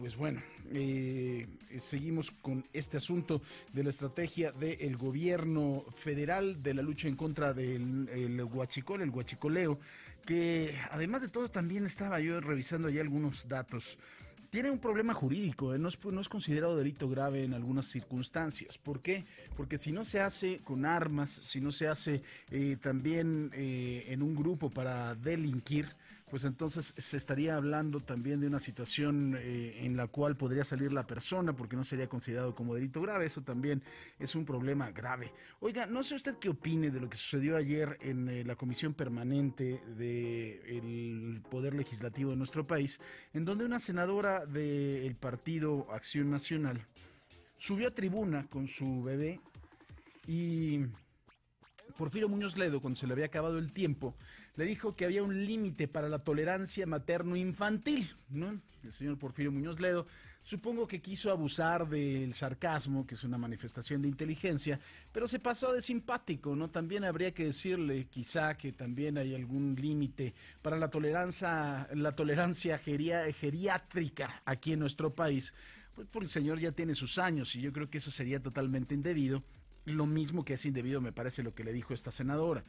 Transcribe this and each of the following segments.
pues bueno, eh, seguimos con este asunto de la estrategia del gobierno federal de la lucha en contra del el huachicol, el huachicoleo, que además de todo también estaba yo revisando ya algunos datos tiene un problema jurídico, eh, no, es, considerado delito grave en algunas circunstancias. ¿Por qué? Porque si no se hace con armas, si no se hace eh, también en un grupo para delinquir, pues entonces se estaría hablando también de una situación eh, en la cual podría salir la persona porque no sería considerado como delito grave. Eso también es un problema grave. Oiga, no sé usted qué opine de lo que sucedió ayer en eh, la comisión permanente del Poder Legislativo de nuestro país, en donde una senadora del partido Acción Nacional subió a tribuna con su bebé y Porfirio Muñoz Ledo, cuando se le había acabado el tiempo, le dijo que había un límite para la tolerancia materno-infantil, El señor Porfirio Muñoz Ledo supongo que quiso abusar del sarcasmo, que es una manifestación de inteligencia, pero se pasó de simpático, ¿no? También habría que decirle quizá que también hay algún límite para la tolerancia, la tolerancia geriátrica aquí en nuestro país, pues porque el señor ya tiene sus años y yo creo que eso sería totalmente indebido lo mismo que es indebido, me parece, lo que le dijo esta senadora.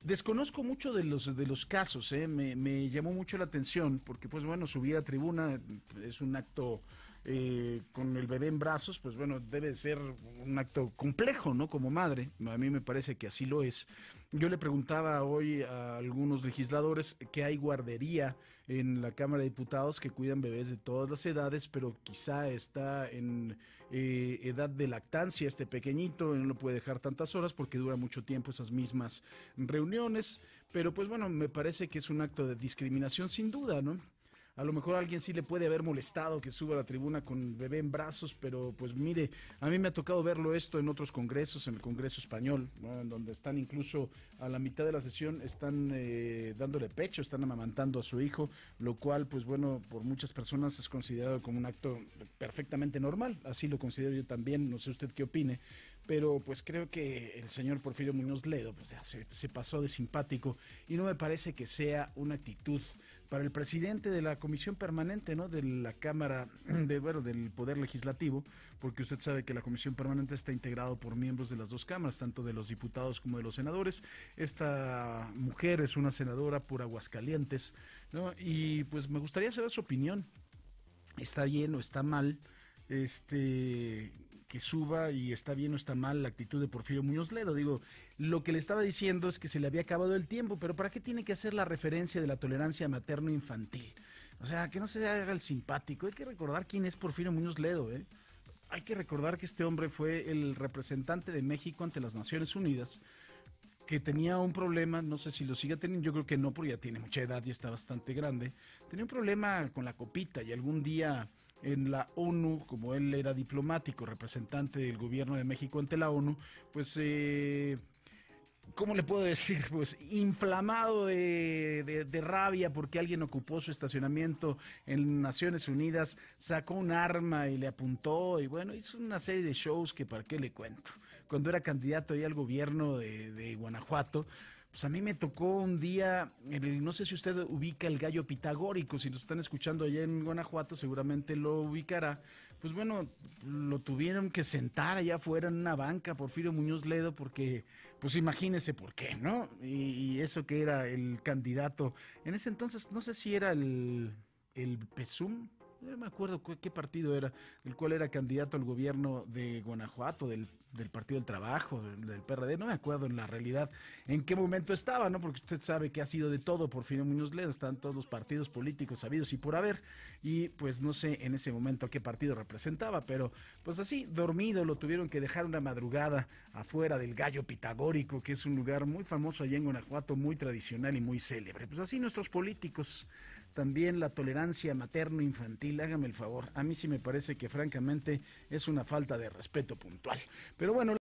Desconozco mucho de los, de los casos, ¿eh? me, me, llamó mucho la atención, porque pues bueno, subir a tribuna es un acto eh, con el bebé en brazos, pues bueno, debe ser un acto complejo, ¿no? Como madre, a mí me parece que así lo es. Yo le preguntaba hoy a algunos legisladores que hay guardería en la Cámara de Diputados que cuidan bebés de todas las edades, pero quizá está en eh, edad de lactancia este pequeñito, no lo puede dejar tantas horas porque dura mucho tiempo esas mismas reuniones, pero pues bueno, me parece que es un acto de discriminación sin duda, ¿no? A lo mejor a alguien sí le puede haber molestado que suba a la tribuna con bebé en brazos, pero pues mire, a mí me ha tocado verlo esto en otros congresos, en el Congreso Español, en donde están incluso a la mitad de la sesión, están eh, dándole pecho, están amamantando a su hijo, lo cual pues bueno, por muchas personas es considerado como un acto perfectamente normal, así lo considero yo también, no sé usted qué opine, pero pues creo que el señor Porfirio Muñoz Ledo pues, se pasó de simpático y no me parece que sea una actitud para el presidente de la comisión permanente, ¿no? De la Cámara, de, bueno, del Poder Legislativo, porque usted sabe que la comisión permanente está integrado por miembros de las dos cámaras, tanto de los diputados como de los senadores. Esta mujer es una senadora por Aguascalientes, ¿no? Y pues me gustaría saber su opinión. ¿Está bien o está mal? Este, que suba y está bien o está mal la actitud de Porfirio Muñoz Ledo. Digo, lo que le estaba diciendo es que se le había acabado el tiempo, pero ¿para qué tiene que hacer la referencia de la tolerancia materno-infantil? O sea, que no se haga el simpático. Hay que recordar quién es Porfirio Muñoz Ledo, ¿eh? Hay que recordar que este hombre fue el representante de México ante las Naciones Unidas que tenía un problema, no sé si lo sigue teniendo, yo creo que no, porque ya tiene mucha edad y está bastante grande. Tenía un problema con la copita y algún día en la ONU, como él era diplomático, representante del gobierno de México ante la ONU, pues... Eh, ¿cómo le puedo decir? Pues inflamado de, rabia porque alguien ocupó su estacionamiento en Naciones Unidas, sacó un arma y le apuntó y bueno, hizo una serie de shows que para qué le cuento. Cuando era candidato ahí al gobierno de Guanajuato, pues a mí me tocó un día, no sé si usted ubica el gallo pitagórico, si nos están escuchando allá en Guanajuato, seguramente lo ubicará. Pues bueno, lo tuvieron que sentar allá afuera en una banca, Porfirio Muñoz Ledo, porque, pues imagínese por qué, ¿no? Y, y eso que era el candidato. En ese entonces, no sé si era el, el PESUM, no me acuerdo qué partido era, el cual era candidato al gobierno de Guanajuato, del, Partido del Trabajo, del, PRD, no me acuerdo en la realidad en qué momento estaba, ¿no? Porque usted sabe que ha sido de todo por fin Muñoz Ledo, están todos los partidos políticos sabidos y por haber, y pues no sé en ese momento a qué partido representaba, pero pues así, dormido, lo tuvieron que dejar una madrugada afuera del Gallo Pitagórico, que es un lugar muy famoso allá en Guanajuato, muy tradicional y muy célebre. Pues así nuestros políticos también la tolerancia materno-infantil, hágame el favor. A mí sí me parece que francamente es una falta de respeto puntual. Pero bueno.